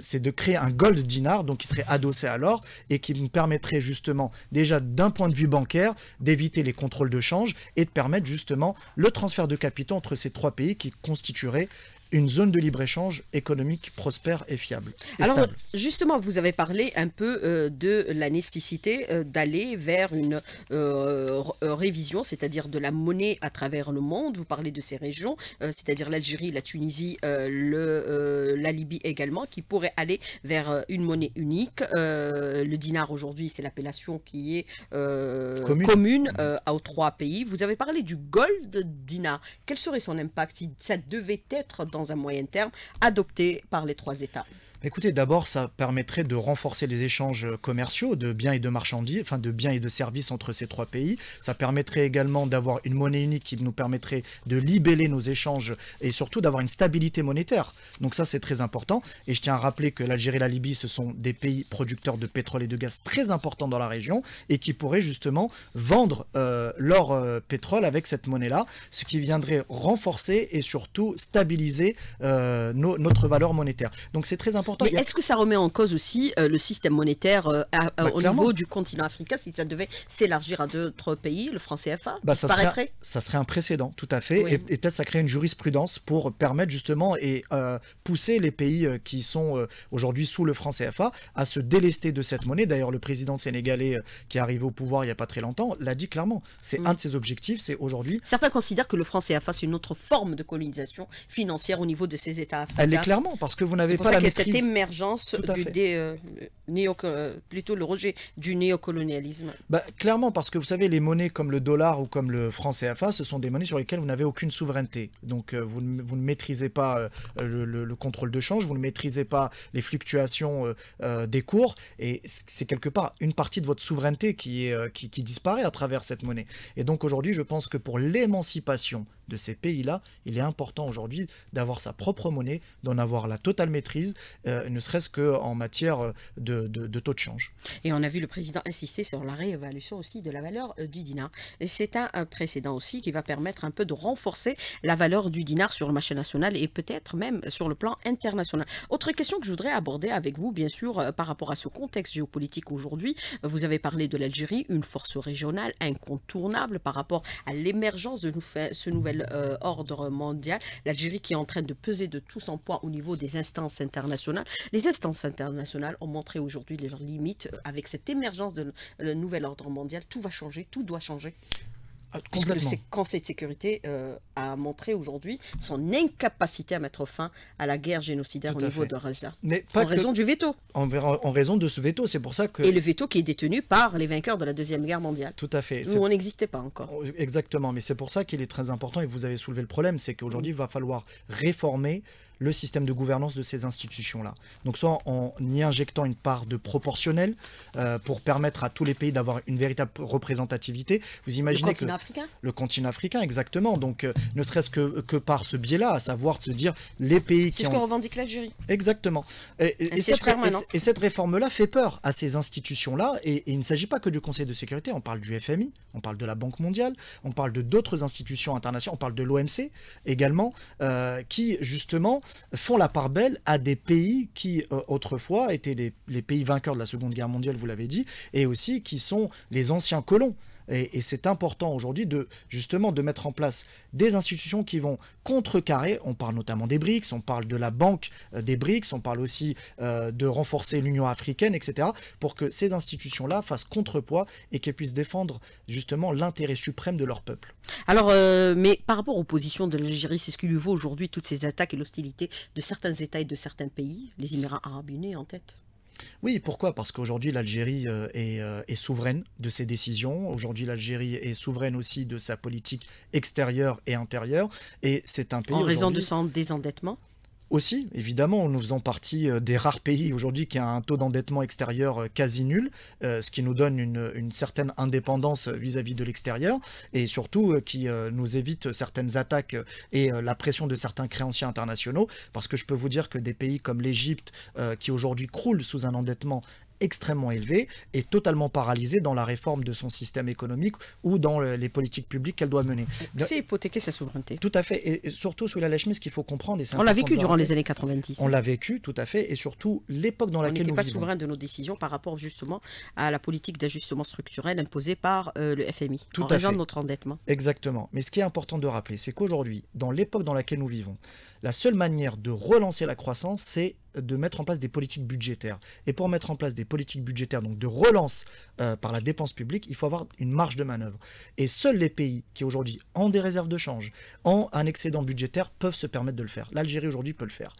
c'est de créer un gold dinar, donc qui serait adossé à l'or et qui nous permettrait justement déjà d'un point de vue bancaire d'éviter les contrôles de change et de permettre justement le transfert de capitaux entre ces trois pays qui constituerait une zone de libre-échange économique prospère et fiable. Alors justement, vous avez parlé un peu euh, de la nécessité euh, d'aller vers une euh, révision, c'est-à-dire de la monnaie à travers le monde. Vous parlez de ces régions, c'est-à-dire l'Algérie, la Tunisie, le, la Libye également, qui pourraient aller vers une monnaie unique. le dinar aujourd'hui, c'est l'appellation qui est commune, commune aux trois pays. Vous avez parlé du gold dinar. Quel serait son impact si ça devait être dans dans un moyen terme adopté par les trois États. Écoutez, d'abord, ça permettrait de renforcer les échanges commerciaux de biens et de marchandises, enfin de biens et de services entre ces trois pays. Ça permettrait également d'avoir une monnaie unique qui nous permettrait de libeller nos échanges et surtout d'avoir une stabilité monétaire. Donc ça, c'est très important. Et je tiens à rappeler que l'Algérie et la Libye, ce sont des pays producteurs de pétrole et de gaz très importants dans la région et qui pourraient justement vendre euh, leur euh, pétrole avec cette monnaie-là, ce qui viendrait renforcer et surtout stabiliser euh, notre valeur monétaire. Donc c'est très important mais est-ce que ça remet en cause aussi euh, le système monétaire euh, bah, au niveau du continent africain si ça devait s'élargir à d'autres pays, le franc CFA bah, ça, serait, ça serait un précédent, tout à fait. Et, peut-être ça crée une jurisprudence pour permettre justement et euh, pousser les pays qui sont aujourd'hui sous le franc CFA à se délester de cette monnaie. D'ailleurs, le président sénégalais qui est arrivé au pouvoir il n'y a pas très longtemps l'a dit clairement. C'est un mm. de ses objectifs, c'est aujourd'hui. Certains considèrent que le franc CFA, c'est une autre forme de colonisation financière au niveau de ces États africains. Elle est clairement, parce que vous n'avez pas la maîtrise l'émergence du euh, néo, euh, plutôt le rejet du néocolonialisme. Bah, clairement, parce que vous savez, les monnaies comme le dollar ou comme le franc CFA, ce sont des monnaies sur lesquelles vous n'avez aucune souveraineté. Donc euh, vous, ne, vous, ne, maîtrisez pas le, contrôle de change, vous ne maîtrisez pas les fluctuations des cours, et c'est quelque part une partie de votre souveraineté qui, est, qui, qui disparaît à travers cette monnaie. Et donc aujourd'hui, je pense que pour l'émancipation de ces pays-là, il est important aujourd'hui d'avoir sa propre monnaie, d'en avoir la totale maîtrise, euh, ne serait-ce que en matière euh, de, taux de change. Et on a vu le président insister sur la réévaluation aussi de la valeur euh, du dinar. C'est un, précédent aussi qui va permettre un peu de renforcer la valeur du dinar sur le marché national et peut-être même sur le plan international. Autre question que je voudrais aborder avec vous, bien sûr, par rapport à ce contexte géopolitique aujourd'hui, vous avez parlé de l'Algérie, une force régionale incontournable par rapport à l'émergence de ce nouvel euh, ordre mondial, l'Algérie qui est en train de peser de tout son poids au niveau des instances internationales. Les instances internationales ont montré aujourd'hui leurs limites euh, avec cette émergence de le nouvel ordre mondial. Tout va changer, tout doit changer. Ah, que le Conseil de sécurité euh, a montré aujourd'hui son incapacité à mettre fin à la guerre génocidaire au niveau de Gaza. en raison du veto. En, raison de ce veto, c'est pour ça que... Et le veto qui est détenu par les vainqueurs de la Deuxième Guerre mondiale. Tout à fait. Nous, on n'existait pas encore. Oh, exactement, mais c'est pour ça qu'il est très important, et vous avez soulevé le problème, c'est qu'aujourd'hui, mmh. il va falloir réformer le système de gouvernance de ces institutions-là. Donc soit en y injectant une part de proportionnel euh, pour permettre à tous les pays d'avoir une véritable représentativité. Vous imaginez le continent africain le continent africain, exactement. Donc euh, ne serait-ce que, que par ce biais-là, à savoir de se dire les pays qui. C'est ce ont... revendique Exactement. Et, et, et, cette, réforme-là fait peur à ces institutions-là. Et, il ne s'agit pas que du Conseil de sécurité. On parle du FMI, on parle de la Banque mondiale, on parle de d'autres institutions internationales, on parle de l'OMC également, euh, qui justement font la part belle à des pays qui euh, autrefois étaient les pays vainqueurs de la Seconde Guerre mondiale, vous l'avez dit, et aussi qui sont les anciens colons. Et, c'est important aujourd'hui de justement de mettre en place des institutions qui vont contrecarrer. On parle notamment des BRICS, on parle de la banque euh, des BRICS, on parle aussi euh, de renforcer l'Union africaine, etc. Pour que ces institutions-là fassent contrepoids et qu'elles puissent défendre justement l'intérêt suprême de leur peuple. Alors, euh, mais par rapport aux positions de l'Algérie, c'est ce qui lui vaut aujourd'hui toutes ces attaques et l'hostilité de certains États et de certains pays, les Émirats arabes unis en tête. Oui, pourquoi Parce qu'aujourd'hui, l'Algérie euh, euh, est, souveraine de ses décisions. Aujourd'hui, l'Algérie est souveraine aussi de sa politique extérieure et intérieure. Et c'est un pays. En raison de son désendettement aussi, évidemment, nous faisons partie euh, des rares pays aujourd'hui qui a un taux d'endettement extérieur euh, quasi nul, euh, ce qui nous donne une, certaine indépendance vis-à-vis -vis de l'extérieur et surtout qui nous évite certaines attaques et la pression de certains créanciers internationaux, parce que je peux vous dire que des pays comme l'Égypte, qui aujourd'hui croule sous un endettement extrêmement élevée et totalement paralysée dans la réforme de son système économique ou dans les politiques publiques qu'elle doit mener. C'est hypothéquer sa souveraineté. Tout à fait. Et, surtout, sous la lèche ce qu'il faut comprendre... Et on l'a vécu durant les années 90. On l'a vécu, tout à fait. Et surtout, l'époque dans laquelle nous On n'est pas souverain de nos décisions par rapport justement à la politique d'ajustement structurel imposée par euh, le FMI, tout en à de notre endettement. Exactement. Mais ce qui est important de rappeler, c'est qu'aujourd'hui, dans l'époque dans laquelle nous vivons, la seule manière de relancer la croissance, c'est de mettre en place des politiques budgétaires. Et pour mettre en place des politiques budgétaires, donc de relance euh, par la dépense publique, il faut avoir une marge de manœuvre. Et seuls les pays qui aujourd'hui ont des réserves de change, ont un excédent budgétaire, peuvent se permettre de le faire. L'Algérie aujourd'hui peut le faire.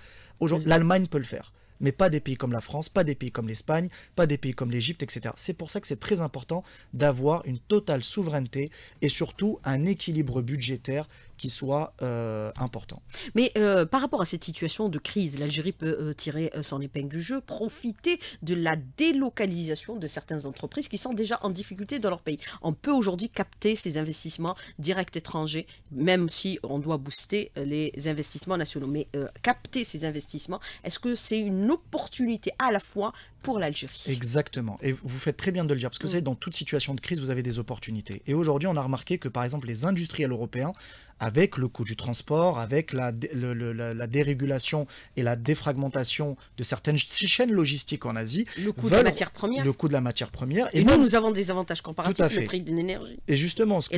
L'Allemagne peut le faire mais pas des pays comme la France, pas des pays comme l'Espagne, pas des pays comme l'Égypte, etc. C'est pour ça que c'est très important d'avoir une totale souveraineté et surtout un équilibre budgétaire qui soit euh, important. Mais euh, par rapport à cette situation de crise, l'Algérie peut euh, tirer son épingle du jeu, profiter de la délocalisation de certaines entreprises qui sont déjà en difficulté dans leur pays. On peut aujourd'hui capter ces investissements directs étrangers, même si on doit booster les investissements nationaux. Mais capter ces investissements, est-ce que c'est une opportunité à la fois pour l'Algérie. Exactement. Et vous faites très bien de le dire, parce que vous mm. savez, dans toute situation de crise, vous avez des opportunités. Et aujourd'hui, on a remarqué que, par exemple, les industriels européens, avec le coût du transport, avec la, la, dérégulation et la défragmentation de certaines chaînes logistiques en Asie, le coût de la matière première. Le coût de la matière première. Et, nous, nous, avons des avantages comparatifs, le prix de l'énergie. Et justement, ce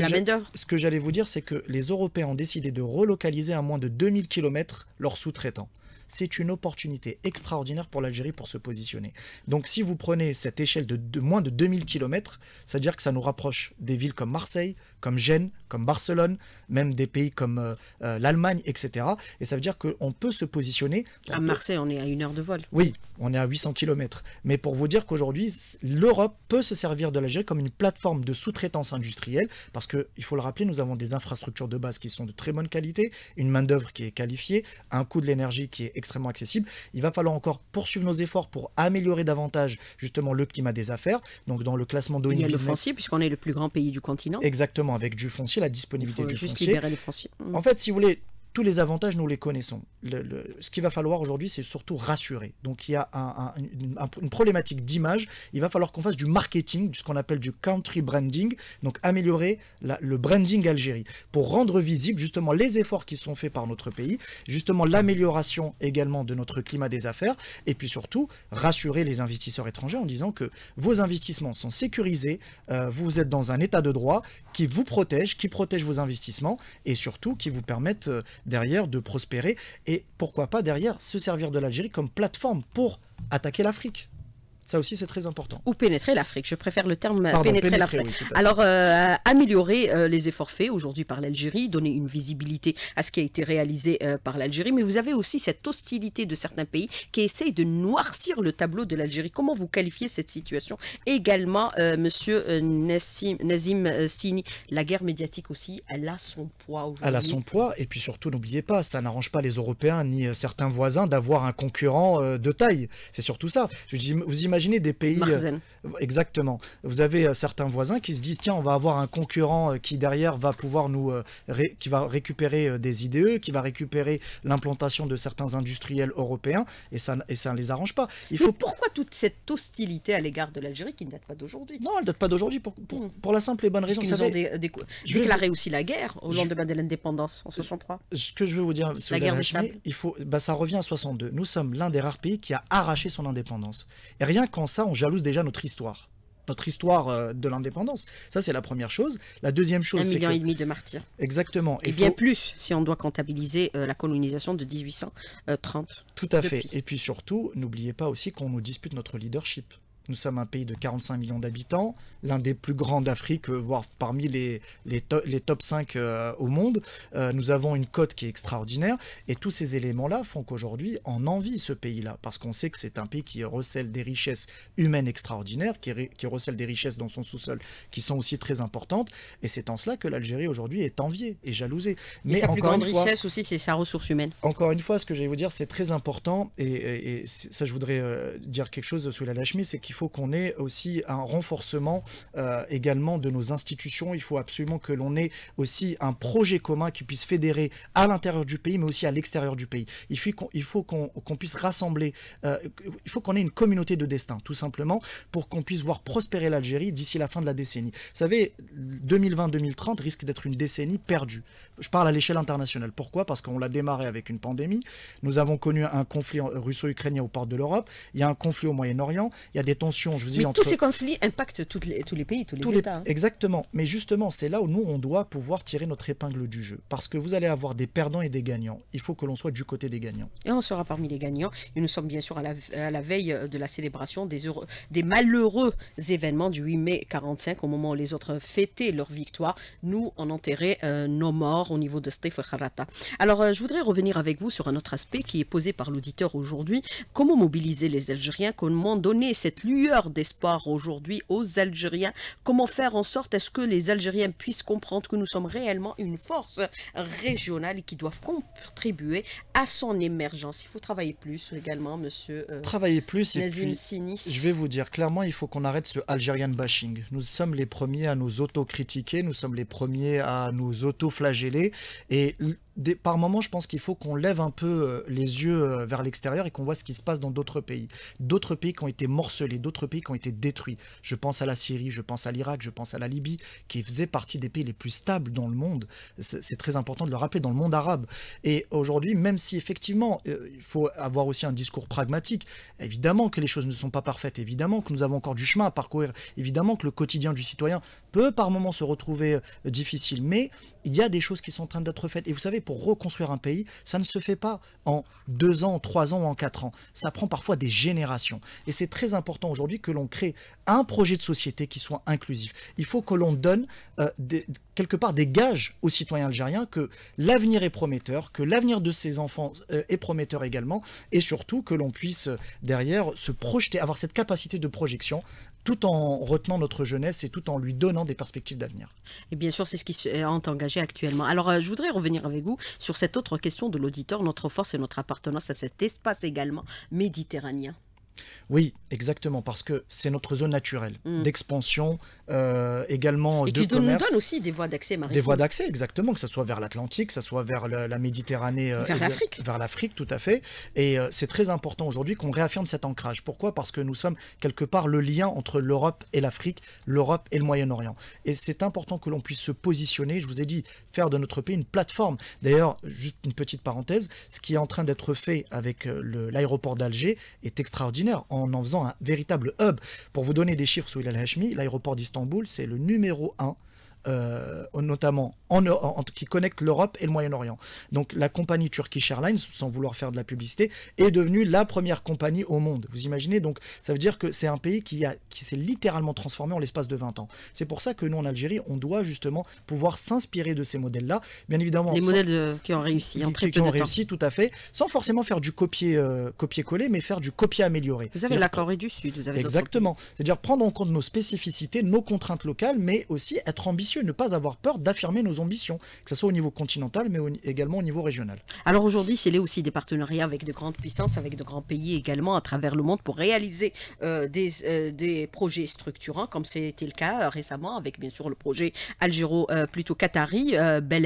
ce que j'allais vous dire, c'est que les Européens ont décidé de relocaliser à moins de 2000 km leurs sous-traitants c'est une opportunité extraordinaire pour l'Algérie pour se positionner. Donc si vous prenez cette échelle de, moins de 2000 km, c'est-à-dire que ça nous rapproche des villes comme Marseille, comme Gênes, comme Barcelone, même des pays comme euh, euh, l'Allemagne, etc. Et ça veut dire qu'on peut se positionner. À Marseille, on est à une heure de vol. Oui, on est à 800 km. Mais pour vous dire qu'aujourd'hui, l'Europe peut se servir de l'Algérie comme une plateforme de sous-traitance industrielle, parce que, il faut le rappeler, nous avons des infrastructures de base qui sont de très bonne qualité, une main-d'œuvre qui est qualifiée, un coût de l'énergie qui est extrêmement accessible. Il va falloir encore poursuivre nos efforts pour améliorer davantage justement le climat des affaires. Donc dans le classement Doing puisqu'on est le plus grand pays du continent. Exactement, avec du foncier, la disponibilité Il faut du juste Libérer les fonciers. En fait, si vous voulez, tous les avantages, nous les connaissons. ce qu'il va falloir aujourd'hui, c'est surtout rassurer. Donc il y a une, problématique d'image. Il va falloir qu'on fasse du marketing, ce qu'on appelle du country branding, donc améliorer le branding Algérie, pour rendre visible justement les efforts qui sont faits par notre pays, justement l'amélioration également de notre climat des affaires, et puis surtout rassurer les investisseurs étrangers en disant que vos investissements sont sécurisés, euh, vous êtes dans un état de droit qui vous protège, qui protège vos investissements, et surtout qui vous permettent... Euh, derrière, de prospérer, et pourquoi pas derrière se servir de l'Algérie comme plateforme pour attaquer l'Afrique. Ça aussi, c'est très important. Ou pénétrer l'Afrique. Je préfère le terme euh, pénétrer, l'Afrique. Alors, euh, améliorer euh, les efforts faits aujourd'hui par l'Algérie, donner une visibilité à ce qui a été réalisé par l'Algérie. Mais vous avez aussi cette hostilité de certains pays qui essayent de noircir le tableau de l'Algérie. Comment vous qualifiez cette situation Également, Monsieur Nazim Sini, la guerre médiatique aussi, elle a son poids aujourd'hui. Elle a son poids. Et puis surtout, n'oubliez pas, ça n'arrange pas les Européens ni certains voisins d'avoir un concurrent de taille. C'est surtout ça. Je vous imaginez imaginez des pays. Euh, exactement. Vous avez euh, certains voisins qui se disent tiens, on va avoir un concurrent euh, qui derrière va pouvoir nous qui va récupérer des IDE, qui va récupérer l'implantation de certains industriels européens, et ça et ça ne les arrange pas. Il faut pourquoi toute cette hostilité à l'égard de l'Algérie qui ne date pas d'aujourd'hui Non, elle ne date pas d'aujourd'hui pour, hmm. pour, la simple et bonne raison. Parce qu'ils déclaré aussi la guerre au lendemain de l'indépendance en 63. Ce que je veux vous dire, la guerre il faut, bah, ça revient à 62. Nous sommes l'un des rares pays qui a arraché son indépendance. Et rien quand ça, on jalouse déjà notre histoire notre histoire euh, de l'indépendance. Ça, c'est la première chose. La deuxième chose, c'est Un million et demi de martyrs. Exactement. Et, bien plus, si on doit comptabiliser euh, la colonisation de 1830. Euh, Tout à fait. Et puis surtout, n'oubliez pas aussi qu'on nous dispute notre leadership. Nous sommes un pays de 45 millions d'habitants, l'un des plus grands d'Afrique, euh, voire parmi les, les, les top 5 euh, au monde. Euh, nous avons une cote qui est extraordinaire. Et tous ces éléments-là font qu'aujourd'hui, on envie ce pays-là. Parce qu'on sait que c'est un pays qui recèle des richesses humaines extraordinaires, qui, qui recèle des richesses dans son sous-sol qui sont aussi très importantes. Et c'est en cela que l'Algérie aujourd'hui est enviée et jalousée. Mais, sa plus grande richesse aussi, c'est sa ressource humaine. Encore une fois, ce que j'allais vous dire, c'est très important. Et, ça, je voudrais dire quelque chose sous la Lachmi, c'est qu'il faut qu'on ait aussi un renforcement euh, également de nos institutions. Il faut absolument que l'on ait aussi un projet commun qui puisse fédérer à l'intérieur du pays, mais aussi à l'extérieur du pays. Il faut qu'on puisse rassembler, euh, il faut qu'on ait une communauté de destin, tout simplement, pour qu'on puisse voir prospérer l'Algérie d'ici la fin de la décennie. Vous savez, 2020-2030 risque d'être une décennie perdue je parle à l'échelle internationale. Pourquoi Parce qu'on l'a démarré avec une pandémie. Nous avons connu un conflit russo-ukrainien au portes de l'Europe. Il y a un conflit au Moyen-Orient. Il y a des tensions, je vous dis, tous ces conflits impactent toutes les, tous les pays, tous les États. Hein. Exactement. Mais justement, c'est là où nous, on doit pouvoir tirer notre épingle du jeu. Parce que vous allez avoir des perdants et des gagnants. Il faut que l'on soit du côté des gagnants. Et on sera parmi les gagnants. Et nous sommes bien sûr à la, veille euh, de la célébration des, des malheureux événements du 8 mai 45, au moment où les autres fêtaient leur victoire. Nous, on enterrait euh, nos morts au niveau de Steph Harata. Alors, euh, je voudrais revenir avec vous sur un autre aspect qui est posé par l'auditeur aujourd'hui. Comment mobiliser les Algériens Comment donner cette lueur d'espoir aujourd'hui aux Algériens Comment faire en sorte à ce que les Algériens puissent comprendre que nous sommes réellement une force régionale et qui doivent contribuer à son émergence Il faut travailler plus également, monsieur euh, travailler plus, Nazim Sinis. Je vais vous dire clairement, il faut qu'on arrête ce Algerian bashing. Nous sommes les premiers à nous autocritiquer, nous sommes les premiers à nous auto et par moments, je pense qu'il faut qu'on lève un peu euh, les yeux euh, vers l'extérieur et qu'on voit ce qui se passe dans d'autres pays. D'autres pays qui ont été morcelés, d'autres pays qui ont été détruits. Je pense à la Syrie, je pense à l'Irak, je pense à la Libye, qui faisait partie des pays les plus stables dans le monde. C'est très important de le rappeler, dans le monde arabe. Et aujourd'hui, même si effectivement, euh, il faut avoir aussi un discours pragmatique, évidemment que les choses ne sont pas parfaites, évidemment que nous avons encore du chemin à parcourir, évidemment que le quotidien du citoyen peut par moments se retrouver difficile, mais il y a des choses qui sont en train d'être faites. Et vous savez, reconstruire un pays, ça ne se fait pas en deux ans, trois ans ou en quatre ans. Ça prend parfois des générations. Et c'est très important aujourd'hui que l'on crée un projet de société qui soit inclusif. Il faut que l'on donne euh, quelque part des gages aux citoyens algériens que l'avenir est prometteur, que l'avenir de ses enfants euh, est prometteur également, et surtout que l'on puisse euh, derrière se projeter, avoir cette capacité de projection tout en retenant notre jeunesse et tout en lui donnant des perspectives d'avenir. Et bien sûr, c'est ce qui euh, est engagé actuellement. Alors, euh, je voudrais revenir avec vous sur cette autre question de l'auditeur, notre force et notre appartenance à cet espace également méditerranéen. Oui, exactement, parce que c'est notre zone naturelle mm. d'expansion, d'expansion, euh, de également et qui nous donne aussi des voies d'accès maritimes. Des voies d'accès, exactement, que ce soit vers l'Atlantique, que ce soit vers la, Méditerranée. Euh, vers l'Afrique. Vers l'Afrique, tout à fait. Et euh, c'est très important aujourd'hui qu'on réaffirme cet ancrage. Pourquoi Parce que nous sommes quelque part le lien entre l'Europe et l'Afrique, l'Europe et le Moyen-Orient. Et c'est important que l'on puisse se positionner, je vous ai dit, faire de notre pays une plateforme. D'ailleurs, juste une petite parenthèse, ce qui est en train d'être fait avec l'aéroport d'Alger est extraordinaire en en faisant un véritable hub. Pour vous donner des chiffres sur lal Hashmi, l'aéroport d'Istanbul, c'est le numéro 1 euh, notamment en, qui connecte l'Europe et le Moyen-Orient. Donc la compagnie Turkish Airlines, sans vouloir faire de la publicité, est devenue la première compagnie au monde. Vous imaginez Donc ça veut dire que c'est un pays qui, a, qui s'est littéralement transformé en l'espace de 20 ans. C'est pour ça que nous, en Algérie, on doit justement pouvoir s'inspirer de ces modèles-là. Bien évidemment... Les modèles qui ont réussi en très qui, qui ont réussi, tout à fait, sans forcément faire du copier, euh, copier-coller, mais faire du copier-améliorer. Vous avez la Corée du Sud, vous avez... Exactement. C'est-à-dire prendre en compte nos spécificités, nos contraintes locales, mais aussi être ambitieux ne pas avoir peur d'affirmer nos ambitions, que ce soit au niveau continental, mais également au niveau régional. Alors aujourd'hui, c'est là aussi des partenariats avec de grandes puissances, avec de grands pays également à travers le monde pour réaliser euh, des, euh, des, projets structurants, comme c'était le cas euh, récemment avec bien sûr le projet algéro, plutôt qatari,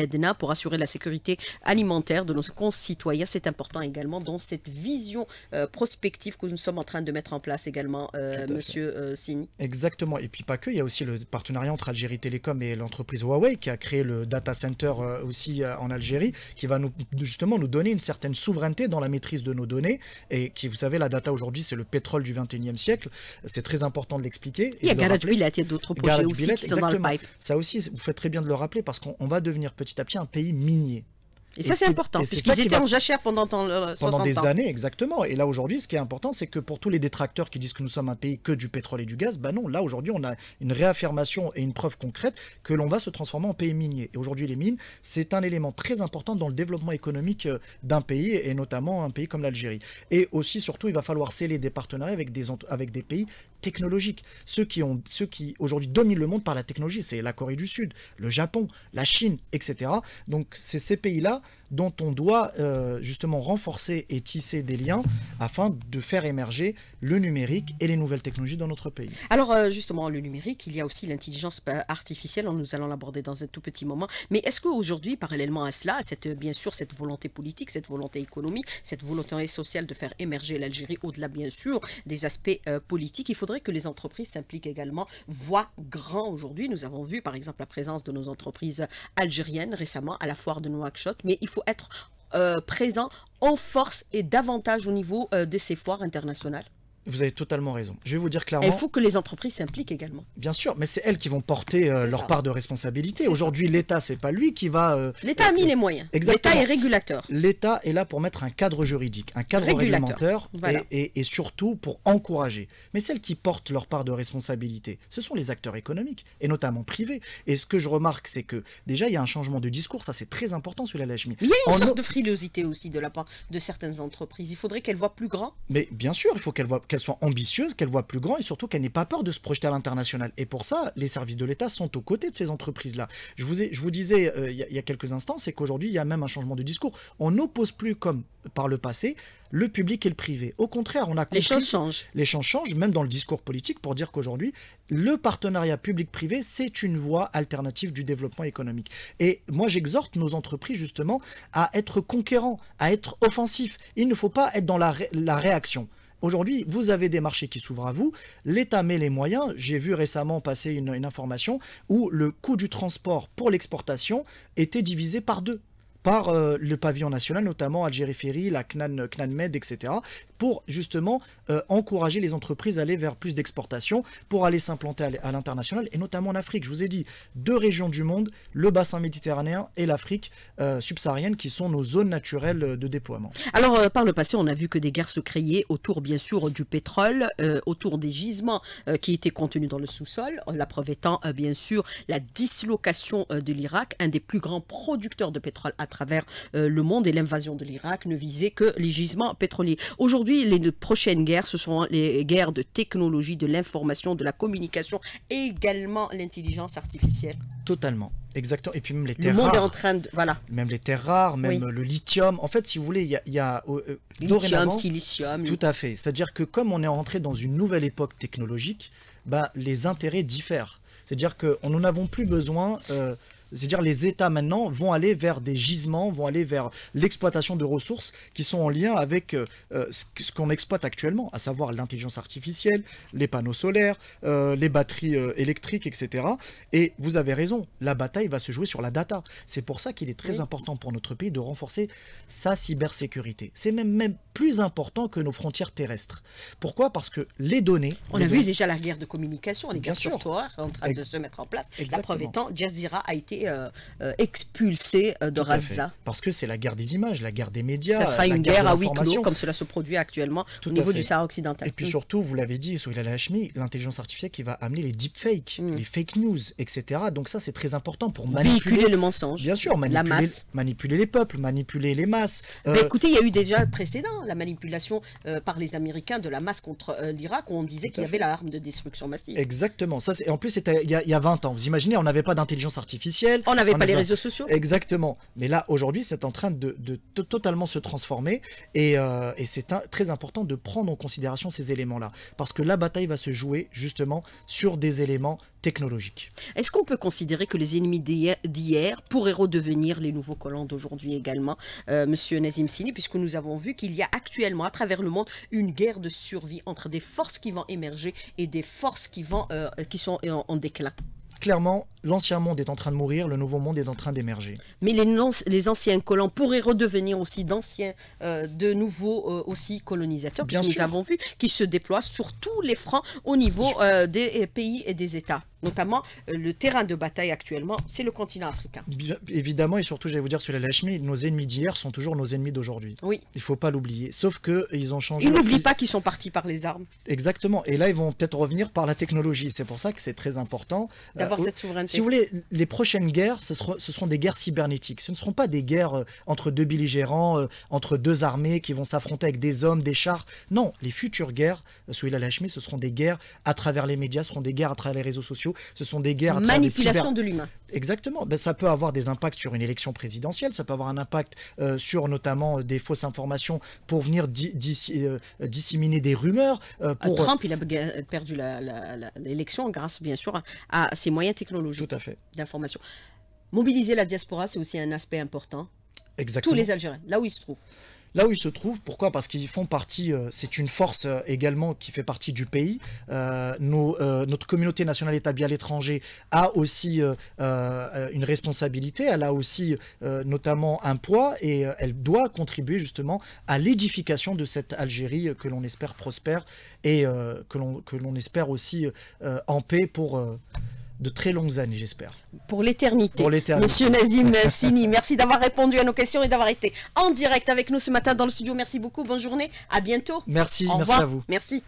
Edna pour assurer la sécurité alimentaire de nos concitoyens. C'est important également dans cette vision prospective que nous sommes en train de mettre en place également, Monsieur Sini. Exactement. Et puis pas que, il y a aussi le partenariat entre Algérie Télécom et l'entreprise Huawei qui a créé le data center euh, aussi euh, en Algérie, qui va nous, justement nous donner une certaine souveraineté dans la maîtrise de nos données. Et qui, vous savez, la data aujourd'hui, c'est le pétrole du 21e siècle. C'est très important de l'expliquer. Il y a il y a d'autres projets aussi qui le pipe. Ça aussi, vous faites très bien de le rappeler parce qu'on va devenir petit à petit un pays minier. Et, ça, c'est important, puisqu'ils étaient en jachère pendant, euh, pendant des années, exactement. Et là, aujourd'hui, ce qui est important, c'est que pour tous les détracteurs qui disent que nous sommes un pays que du pétrole et du gaz, ben non, là, aujourd'hui, on a une réaffirmation et une preuve concrète que l'on va se transformer en pays minier. Et aujourd'hui, les mines, c'est un élément très important dans le développement économique euh, d'un pays, et notamment un pays comme l'Algérie. Et aussi, surtout, il va falloir sceller des partenariats avec des, avec des pays technologique. Ceux qui, ont, ceux qui aujourd'hui dominent le monde par la technologie, c'est la Corée du Sud, le Japon, la Chine, etc. Donc c'est ces pays-là dont on doit euh, justement renforcer et tisser des liens afin de faire émerger le numérique et les nouvelles technologies dans notre pays. Alors euh, justement, le numérique, il y a aussi l'intelligence euh, artificielle, hein, nous allons l'aborder dans un tout petit moment. Mais est-ce qu'aujourd'hui, parallèlement à cela, cette, bien sûr cette volonté politique, cette volonté économique, cette volonté sociale de faire émerger l'Algérie, au-delà bien sûr des aspects politiques, il faudrait que les entreprises s'impliquent également, voient grand aujourd'hui. Nous avons vu par exemple la présence de nos entreprises algériennes récemment à la foire de Nouakchott, mais il faut être euh, présent en force et davantage au niveau euh, de ces foires internationales. Vous avez totalement raison. Je vais vous dire clairement. Il faut que les entreprises s'impliquent également. Bien sûr, mais c'est elles qui vont porter euh, leur part de responsabilité. Aujourd'hui, l'État, c'est pas lui qui va. Euh, L'État a mis les moyens. L'État est régulateur. L'État est là pour mettre un cadre juridique, un cadre régulateur, réglementaire et, surtout pour encourager. Mais celles qui portent leur part de responsabilité, ce sont les acteurs économiques et notamment privés. Et ce que je remarque, c'est que déjà, il y a un changement de discours. Ça, c'est très important sur la Mais Il y a une sorte de frilosité aussi de la part de certaines entreprises. Il faudrait qu'elles voient plus grand. Mais bien sûr, il faut qu'elles voient qu'elle soit ambitieuse, qu'elle voit plus grand et surtout qu'elle n'ait pas peur de se projeter à l'international. Et pour ça, les services de l'État sont aux côtés de ces entreprises-là. Je vous, disais euh, il y, a quelques instants, c'est qu'aujourd'hui, il y a même un changement de discours. On n'oppose plus, comme par le passé, le public et le privé. Au contraire, on a compris... Les choses changent. Les choses changent, même dans le discours politique, pour dire qu'aujourd'hui, le partenariat public-privé, c'est une voie alternative du développement économique. Et moi, j'exhorte nos entreprises, justement, à être conquérants, à être offensifs. Il ne faut pas être dans la, la réaction. Aujourd'hui, vous avez des marchés qui s'ouvrent à vous, l'État met les moyens. J'ai vu récemment passer une, information où le coût du transport pour l'exportation était divisé par deux par euh, le pavillon national, notamment Algérie Ferry, la CNANMED, etc., pour justement euh, encourager les entreprises à aller vers plus d'exportation, pour aller s'implanter à l'international, et notamment en Afrique. Je vous ai dit, deux régions du monde, le bassin méditerranéen et l'Afrique euh, subsaharienne, qui sont nos zones naturelles de déploiement. Alors, euh, par le passé, on a vu que des guerres se créaient autour, bien sûr, du pétrole, autour des gisements qui étaient contenus dans le sous-sol, la preuve étant, bien sûr, la dislocation de l'Irak, un des plus grands producteurs de pétrole à travers le monde, et l'invasion de l'Irak ne visait que les gisements pétroliers. Aujourd'hui, Aujourd'hui, les prochaines guerres, ce sont les guerres de technologie, de l'information, de la communication et également l'intelligence artificielle. Totalement. Exactement. Et puis même les terres rares. Est en train de... Voilà. Même les terres rares, même le lithium. En fait, si vous voulez, il y a... Euh, euh, lithium, silicium. Tout à fait. C'est-à-dire que comme on est rentré dans une nouvelle époque technologique, bah, les intérêts diffèrent. C'est-à-dire que qu'on n'en avons plus besoin... Euh, c'est-à-dire les États maintenant vont aller vers des gisements, vont aller vers l'exploitation de ressources qui sont en lien avec euh, euh, ce qu'on exploite actuellement, à savoir l'intelligence artificielle, les panneaux solaires, euh, les batteries électriques, etc. Et vous avez raison, la bataille va se jouer sur la data. C'est pour ça qu'il est très important pour notre pays de renforcer sa cybersécurité. C'est même, même plus important que nos frontières terrestres. Pourquoi Parce que les données... On a vu déjà la guerre de communication, les guerres Bien sûr. en train de se mettre en place. La preuve étant, Jazeera a été euh, euh, expulsé euh, de Raza. Parce que c'est la guerre des images, la guerre des médias. Ça sera une guerre, à huis comme cela se produit actuellement au niveau du Sahara occidental. Et puis mm. surtout, vous l'avez dit, Al Hashmi, l'intelligence artificielle qui va amener les deepfakes, mm. les fake news, etc. Donc ça, c'est très important pour manipuler... le mensonge. Bien sûr, manipuler, la masse. manipuler les peuples, manipuler les masses. écoutez, il y a eu déjà précédent la manipulation par les Américains de la masse contre l'Irak, où on disait qu'il y avait la arme de destruction massive. Exactement. Ça, en plus, c'était il y, y, a 20 ans. Vous imaginez, on n'avait pas d'intelligence artificielle on n'avait pas les réseaux sociaux. Exactement. Mais là, aujourd'hui, c'est en train de, totalement se transformer. Et, euh, c'est très important de prendre en considération ces éléments-là. Parce que la bataille va se jouer justement sur des éléments technologiques. Est-ce qu'on peut considérer que les ennemis d'hier pourraient redevenir les nouveaux collants d'aujourd'hui également, euh, Monsieur Nazim Sini, puisque nous avons vu qu'il y a actuellement à travers le monde une guerre de survie entre des forces qui vont émerger et des forces qui, vont, euh, qui sont en déclin clairement, l'ancien monde est en train de mourir, le nouveau monde est en train d'émerger. Mais les, anciens colons pourraient redevenir aussi d'anciens, euh, de nouveaux euh, aussi colonisateurs, puisque nous avons vu qu'ils se déploient sur tous les fronts au niveau euh, des pays et des États notamment euh, le terrain de bataille actuellement, c'est le continent africain. évidemment, et surtout, vais vous dire sur la Lachmi, nos ennemis d'hier sont toujours nos ennemis d'aujourd'hui. Oui. Il ne faut pas l'oublier. Sauf qu'ils ont changé. Ils n'oublient pas qu'ils sont partis par les armes. Exactement. Et là, ils vont peut-être revenir par la technologie. C'est pour ça que c'est très important. Euh, D'avoir cette souveraineté. Si vous voulez, les prochaines guerres, ce seront, des guerres cybernétiques. Ce ne seront pas des guerres euh, entre deux belligérants, entre deux armées qui vont s'affronter avec des hommes, des chars. Non, les futures guerres, sur la Lachmi, ce seront des guerres à travers les médias, ce seront des guerres à travers les réseaux sociaux ce sont des guerres. Manipulation de l'humain. Exactement. Ben, ça peut avoir des impacts sur une élection présidentielle, ça peut avoir un impact euh, sur notamment euh, des fausses informations pour venir euh, disséminer des rumeurs. pour... Trump, il a perdu l'élection grâce, bien sûr, à, ses moyens technologiques Tout à d'information. Mobiliser la diaspora, c'est aussi un aspect important. Exactement. Tous les Algériens, là où ils se trouvent là où ils se trouvent. Pourquoi Parce qu'ils font partie, euh, c'est une force euh, également qui fait partie du pays. Euh, nos, notre communauté nationale établie à l'étranger a aussi une responsabilité, elle a aussi notamment un poids et elle doit contribuer justement à l'édification de cette Algérie que l'on espère prospère et que l'on espère aussi en paix pour de très longues années, j'espère. Pour l'éternité. Monsieur Nazim Sini, merci d'avoir répondu à nos questions et d'avoir été en direct avec nous ce matin dans le studio. Merci beaucoup. Bonne journée. À bientôt. Merci. merci à vous. Merci.